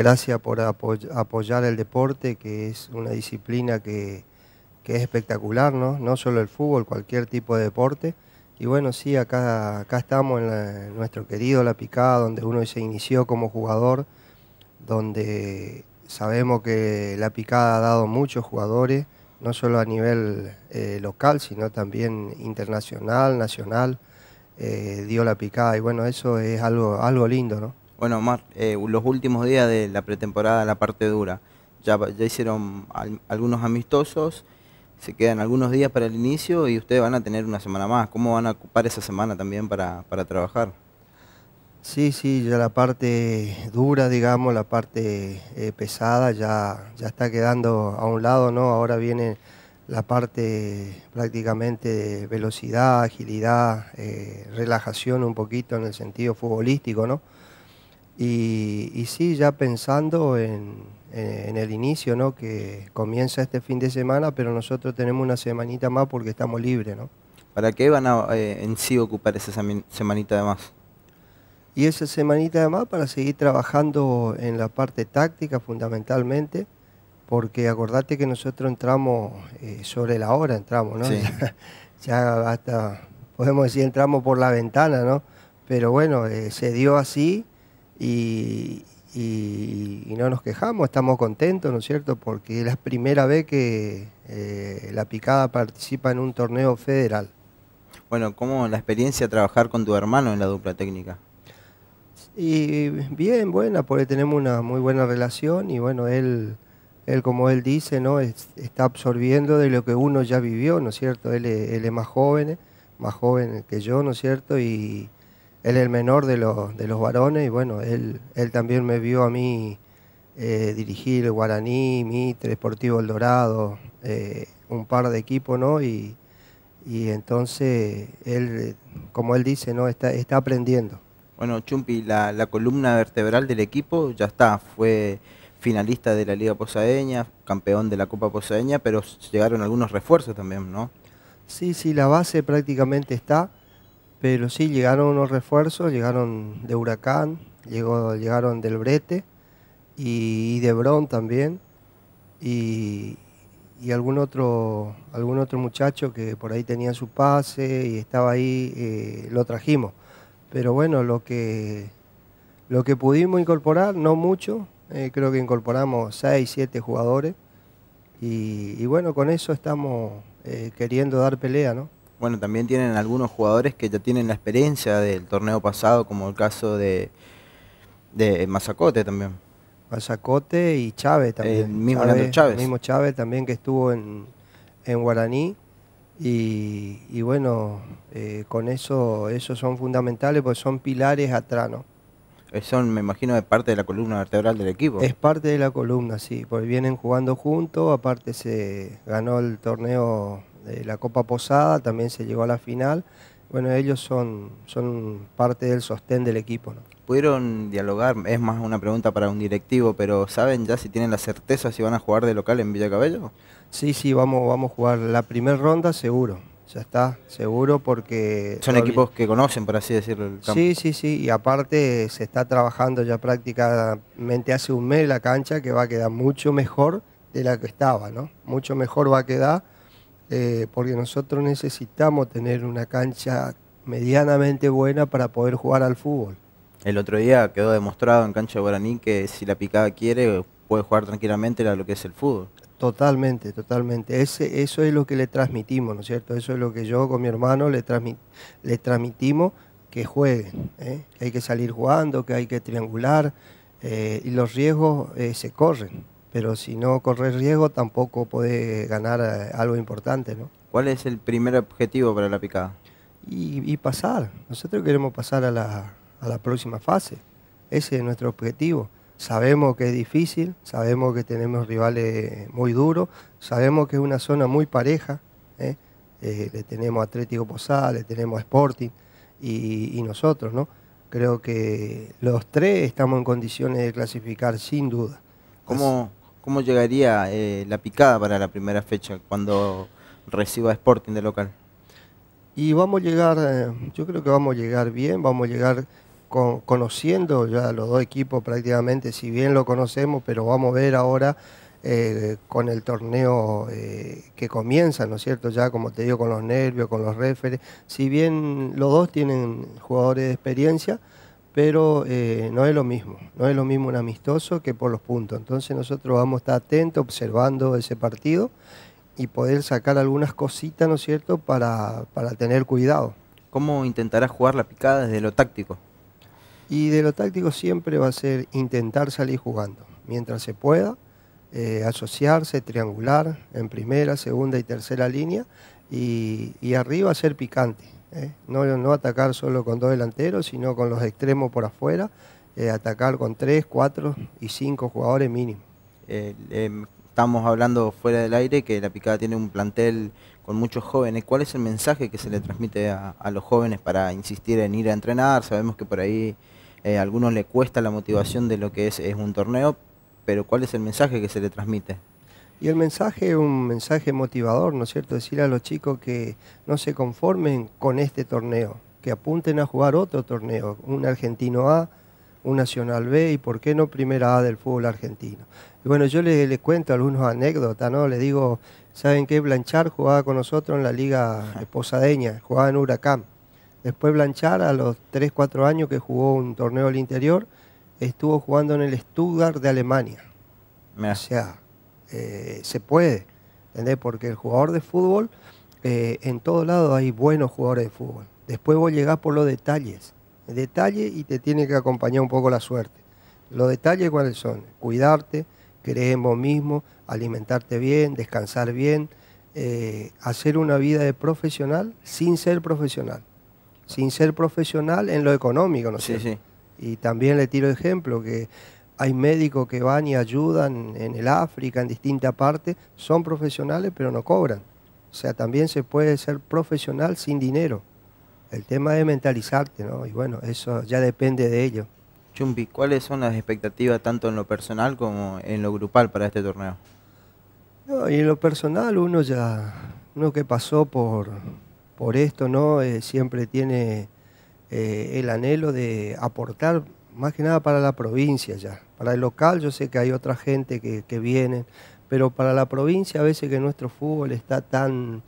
Gracias por apoyar el deporte, que es una disciplina que, es espectacular, ¿no? No solo el fútbol, cualquier tipo de deporte. Y bueno, sí, acá, estamos en, nuestro querido La Picada, donde uno se inició como jugador, donde sabemos que La Picada ha dado muchos jugadores, no solo a nivel eh, local, sino también internacional, nacional, eh, dio La Picada. Y bueno, eso es algo, algo lindo, ¿no? bueno, más eh, los últimos días de la pretemporada, la parte dura. Ya, ya hicieron algunos amistosos, se quedan algunos días para el inicio y ustedes van a tener una semana más. ¿Cómo van a ocupar esa semana también para, trabajar? Sí, sí, ya la parte dura, digamos, la parte eh, pesada ya, ya está quedando a un lado, ¿no? Ahora viene la parte prácticamente de velocidad, agilidad, eh, relajación un poquito en el sentido futbolístico, ¿no? Y, sí, ya pensando en, el inicio, ¿no? Que comienza este fin de semana, pero nosotros tenemos una semanita más porque estamos libres, ¿no? ¿Para qué van a eh, en sí ocupar esa semanita de más? Y esa semanita de más para seguir trabajando en la parte táctica fundamentalmente, porque acordate que nosotros entramos eh, sobre la hora, entramos, ¿no? Ya, hasta, podemos decir, entramos por la ventana, ¿no? Pero bueno, eh, se dio así y, no nos quejamos, estamos contentos, ¿no es cierto? Porque es la primera vez que eh, la picada participa en un torneo federal. Bueno, ¿cómo la experiencia trabajar con tu hermano en la dupla técnica? Y bien, buena, porque tenemos una muy buena relación y bueno, él, él como él dice, ¿no? está absorbiendo de lo que uno ya vivió, ¿no es cierto? Él, es más joven, más joven que yo, ¿no es cierto? Y, él es el menor de los, varones y bueno, él, también me vio a mí eh, dirigir el Guaraní, Mitre, Sportivo El Dorado, eh, un par de equipos, ¿no? Y, entonces él, como él dice, ¿no? Está, está aprendiendo. Bueno, Chumpi, la, la columna vertebral del equipo ya está, fue finalista de la Liga Posadeña, campeón de la Copa Posadeña, pero llegaron algunos refuerzos también, ¿no? Sí, sí, la base prácticamente está. Pero sí, llegaron unos refuerzos, llegaron de Huracán, llegaron del Brete y, de Bron también. Y, algún otro algún otro muchacho que por ahí tenía su pase y estaba ahí, eh, lo trajimos. Pero bueno, lo que, lo que pudimos incorporar, no mucho, eh, creo que incorporamos 6, 7 jugadores. Y, bueno, con eso estamos eh, queriendo dar pelea, ¿no? bueno, también tienen algunos jugadores que ya tienen la experiencia del torneo pasado, como el caso de, de Mazacote también. Mazacote y Chávez también. El mismo Chávez, El mismo Chávez también que estuvo en, Guaraní. Y, bueno, eh, con eso, esos son fundamentales porque son pilares a trano. Eh, son, me imagino, de parte de la columna vertebral del equipo. Es parte de la columna, sí, porque vienen jugando juntos, aparte se ganó el torneo la Copa Posada, también se llegó a la final. Bueno, ellos son, son parte del sostén del equipo. ¿Pudieron dialogar? Es más una pregunta para un directivo, pero ¿saben ya si tienen la certeza si van a jugar de local en Villa Sí, sí, vamos, vamos a jugar la primera ronda seguro. Ya está, seguro porque... Son equipos que conocen, por así decirlo. Sí, sí, sí. Y aparte se está trabajando ya prácticamente hace un mes la cancha que va a quedar mucho mejor de la que estaba, ¿no? Mucho mejor va a quedar eh, porque nosotros necesitamos tener una cancha medianamente buena para poder jugar al fútbol. El otro día quedó demostrado en cancha de Guaraní que si la picada quiere puede jugar tranquilamente a lo que es el fútbol. Totalmente, totalmente. eso es lo que le transmitimos, ¿no es cierto? Eso es lo que yo con mi hermano le, transmitimos que jueguen, ¿eh? que hay que salir jugando, que hay que triangular eh, y los riesgos se corren pero si no corres riesgo tampoco podés ganar eh, algo importante, ¿no? ¿Cuál es el primer objetivo para la picada? Y, pasar. Nosotros queremos pasar a la, próxima fase. Ese es nuestro objetivo. Sabemos que es difícil, sabemos que tenemos rivales muy duros, sabemos que es una zona muy pareja. ¿eh? Eh, le tenemos a Atlético Posada, le tenemos a Sporting y, nosotros, ¿no? Creo que los tres estamos en condiciones de clasificar sin duda. ¿Cómo, ¿Cómo llegaría eh, la picada para la primera fecha cuando reciba Sporting de local? Y vamos a llegar, eh, yo creo que vamos a llegar bien, vamos a llegar conociendo ya los dos equipos prácticamente, si bien lo conocemos, pero vamos a ver ahora eh, con el torneo que comienza, ¿no es cierto? Ya como te digo, con los nervios, con los referes, si bien los dos tienen jugadores de experiencia, pero eh, no es lo mismo, no es lo mismo un amistoso que por los puntos. Entonces nosotros vamos a estar atentos, observando ese partido y poder sacar algunas cositas, ¿no es cierto?, para, para tener cuidado. ¿Cómo intentarás jugar la picada desde lo táctico? Y de lo táctico siempre va a ser intentar salir jugando, mientras se pueda, eh, asociarse, triangular en primera, segunda y tercera línea y, y arriba ser picante ¿eh? No, no atacar solo con dos delanteros, sino con los extremos por afuera, eh, atacar con tres, cuatro y cinco jugadores mínimo. Eh, em, estamos hablando fuera del aire que la picada tiene un plantel con muchos jóvenes. ¿Cuál es el mensaje que se le transmite a, los jóvenes para insistir en ir a entrenar? Sabemos que por ahí a algunos le cuesta la motivación de lo que es, es un torneo, pero ¿cuál es el mensaje que se le transmite? Y el mensaje es un mensaje motivador, ¿no es cierto? Decir a los chicos que no se conformen con este torneo, que apunten a jugar otro torneo, un argentino A, un nacional B y por qué no primera A del fútbol argentino. Y bueno, yo les, cuento algunas anécdotas, ¿no? Les digo, ¿saben qué? Blanchard jugaba con nosotros en la liga de posadeña, jugaba en Huracán. Después Blanchard, a los 3, 4 años que jugó un torneo al interior, estuvo jugando en el Stuttgart de Alemania. Me. O eh, se puede, ¿entendés? Porque el jugador de fútbol, eh, en todo lado hay buenos jugadores de fútbol. Después vos llegás por los detalles, el detalle y te tiene que acompañar un poco la suerte. Los detalles cuáles son? Cuidarte, creer en vos mismo, alimentarte bien, descansar bien, eh, hacer una vida de profesional sin ser profesional. Sin ser profesional en lo económico, ¿no sé. Sí, Y también le tiro ejemplo que hay médicos que van y ayudan en el África, en distintas partes, son profesionales pero no cobran. O sea, también se puede ser profesional sin dinero. El tema es mentalizarte, ¿no? Y bueno, eso ya depende de ello. Chumbi, ¿cuáles son las expectativas tanto en lo personal como en lo grupal para este torneo? No, y en lo personal uno ya, uno que pasó por, por esto, ¿no? Eh, siempre tiene eh, el anhelo de aportar más que nada para la provincia ya. Para el local yo sé que hay otra gente que, viene, pero para la provincia a veces que nuestro fútbol está tan,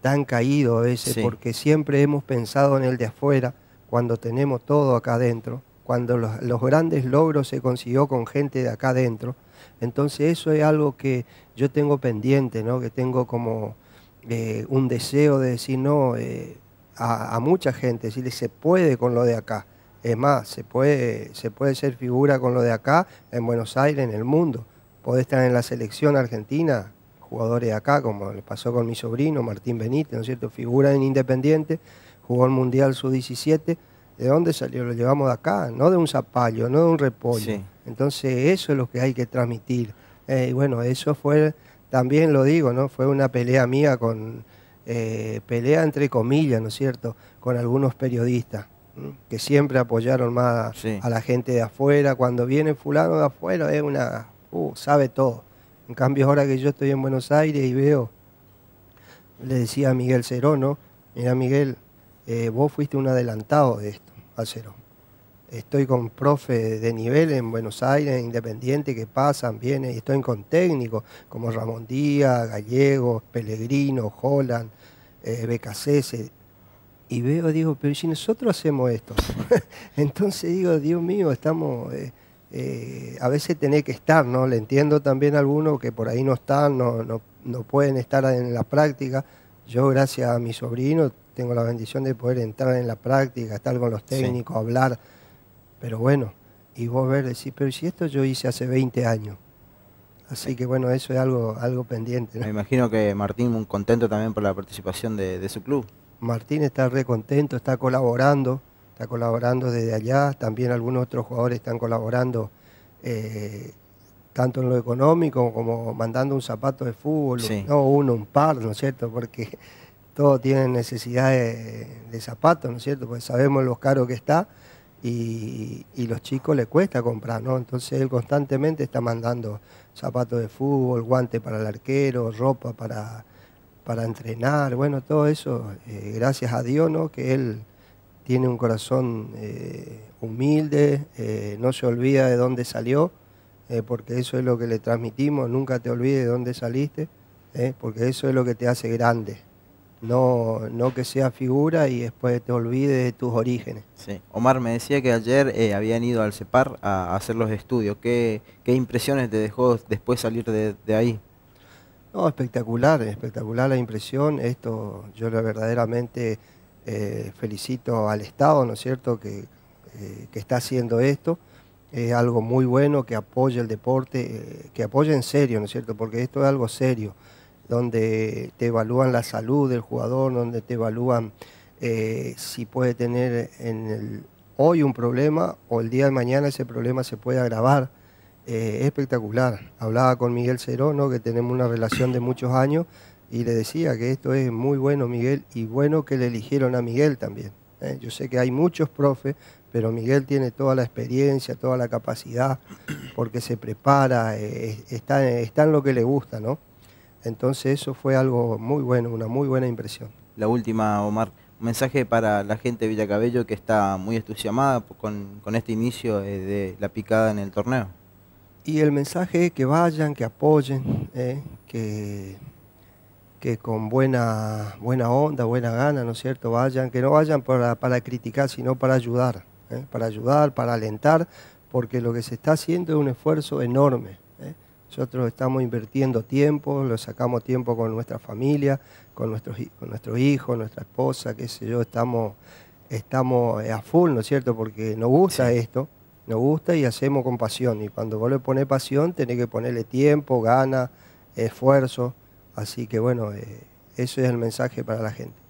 tan caído porque siempre hemos pensado en el de afuera, cuando tenemos todo acá adentro, cuando los, grandes logros se consiguió con gente de acá adentro. Entonces eso es algo que yo tengo pendiente, ¿no? que tengo como eh, un deseo de decir no eh, a, a mucha gente, decirle se puede con lo de acá es más, se puede, se puede ser figura con lo de acá, en Buenos Aires, en el mundo. Podés estar en la selección argentina, jugadores de acá, como le pasó con mi sobrino Martín Benítez, ¿no es cierto? Figura en Independiente, jugó el Mundial Sub-17. ¿De dónde salió? Lo llevamos de acá, no de un zapallo, no de un repollo. Entonces, eso es lo que hay que transmitir. Eh, y bueno, eso fue, también lo digo, ¿no? Fue una pelea mía con, eh, pelea entre comillas, ¿no es cierto?, con algunos periodistas que siempre apoyaron más a la gente de afuera. Cuando viene fulano de afuera es una... Uh, sabe todo. En cambio, ahora que yo estoy en Buenos Aires y veo, le decía a Miguel Cerón, ¿no? Mira, Miguel, eh, vos fuiste un adelantado de esto, a Cerón. Estoy con profe de nivel en Buenos Aires, independiente, que pasan, vienen, y estoy con técnicos como Ramón Díaz, Gallegos, Pellegrino, Holland, eh, y veo, digo, pero si nosotros hacemos esto, entonces digo, Dios mío, estamos, eh, eh, a veces tenés que estar, ¿no? Le entiendo también a algunos que por ahí no están, no, no, pueden estar en la práctica. Yo, gracias a mi sobrino, tengo la bendición de poder entrar en la práctica, estar con los técnicos, hablar. Pero bueno, y vos ver, decir, pero si esto yo hice hace 20 años. Así que bueno, eso es algo, algo pendiente. Me imagino que Martín, contento también por la participación de su club. Martín está re contento, está colaborando, está colaborando desde allá, también algunos otros jugadores están colaborando eh, tanto en lo económico como mandando un zapato de fútbol, no uno, un par, ¿no es cierto? Porque todos tienen necesidad de, zapatos, ¿no es cierto? Porque sabemos lo caro que está y, y los chicos les cuesta comprar, ¿no? Entonces él constantemente está mandando zapatos de fútbol, guantes para el arquero, ropa para para entrenar, bueno, todo eso, eh, gracias a Dios, ¿no? Que Él tiene un corazón eh, humilde, eh, no se olvida de dónde salió, porque eso es lo que le transmitimos, nunca te olvides de dónde saliste, porque eso es lo que te hace grande. No, no que sea figura y después te olvides de tus orígenes. Omar, me decía que ayer habían ido al CEPAR a hacer los estudios. ¿Qué, ¿Qué, impresiones te dejó después salir de ahí? No, espectacular, espectacular la impresión. Esto yo verdaderamente eh, felicito al Estado, ¿no es cierto?, que, eh, que, está haciendo esto. Es algo muy bueno que apoya el deporte, eh, que apoya en serio, ¿no es cierto?, porque esto es algo serio, donde te evalúan la salud del jugador, donde te evalúan si puede tener en el, hoy un problema o el día de mañana ese problema se puede agravar eh, espectacular. Hablaba con Miguel Cerono, que tenemos una relación de muchos años, y le decía que esto es muy bueno, Miguel, y bueno que le eligieron a Miguel también. ¿eh? Yo sé que hay muchos profes, pero Miguel tiene toda la experiencia, toda la capacidad, porque se prepara, eh, está, está en lo que le gusta, ¿no? Entonces eso fue algo muy bueno, una muy buena impresión. La última, Omar, un mensaje para la gente de Villa Cabello que está muy entusiasmada con este inicio de la picada en el torneo. Y el mensaje es que vayan, que apoyen, ¿eh? que, que, con buena, buena onda, buena gana, ¿no es cierto? Vayan, que no vayan para, criticar, sino para ayudar, ¿eh? para ayudar, para alentar, porque lo que se está haciendo es un esfuerzo enorme. ¿eh? Nosotros estamos invirtiendo tiempo, lo sacamos tiempo con nuestra familia, con nuestros, con hijos, nuestra esposa, qué sé yo, estamos, estamos a full, ¿no es cierto? Porque nos gusta esto nos gusta y hacemos con pasión. Y cuando vos le poner pasión, tenés que ponerle tiempo, gana, esfuerzo. Así que bueno, eh, ese eso es el mensaje para la gente.